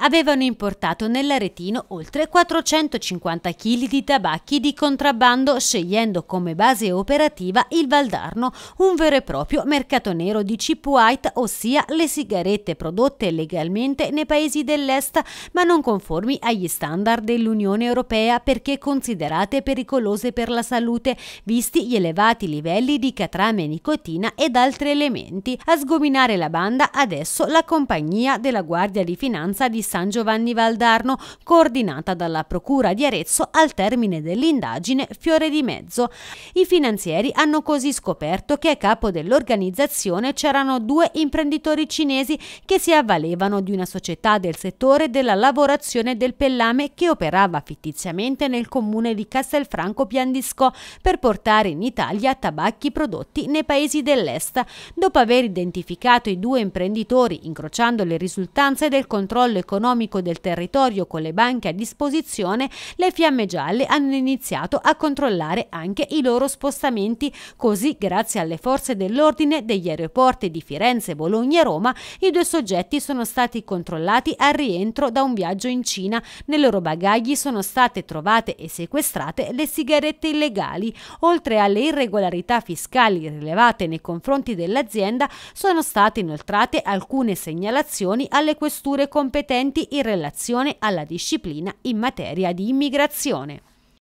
avevano importato nell'Aretino oltre 450 kg di tabacchi di contrabbando, scegliendo come base operativa il Valdarno, un vero e proprio mercato nero di chip white, ossia le sigarette prodotte legalmente nei paesi dell'Est, ma non conformi agli standard dell'Unione Europea perché considerate pericolose per la salute, visti gli elevati livelli di catrame, nicotina ed altri elementi. A sgominare la banda adesso la compagnia della Guardia di Finanza di San Giovanni Valdarno, coordinata dalla Procura di Arezzo al termine dell'indagine Fiore di Mezzo. I finanzieri hanno così scoperto che a capo dell'organizzazione c'erano due imprenditori cinesi che si avvalevano di una società del settore della lavorazione del pellame che operava fittiziamente nel comune di Castelfranco Piandisco per portare in Italia tabacchi prodotti nei paesi dell'est. Dopo aver identificato i due imprenditori incrociando le risultanze del controllo economico del territorio con le banche a disposizione, le fiamme gialle hanno iniziato a controllare anche i loro spostamenti, così grazie alle forze dell'ordine degli aeroporti di Firenze, Bologna e Roma, i due soggetti sono stati controllati al rientro da un viaggio in Cina. Nei loro bagagli sono state trovate e sequestrate le sigarette illegali. Oltre alle irregolarità fiscali rilevate nei confronti dell'azienda, sono state inoltrate alcune segnalazioni alle questure competenti competenti in relazione alla disciplina in materia di immigrazione.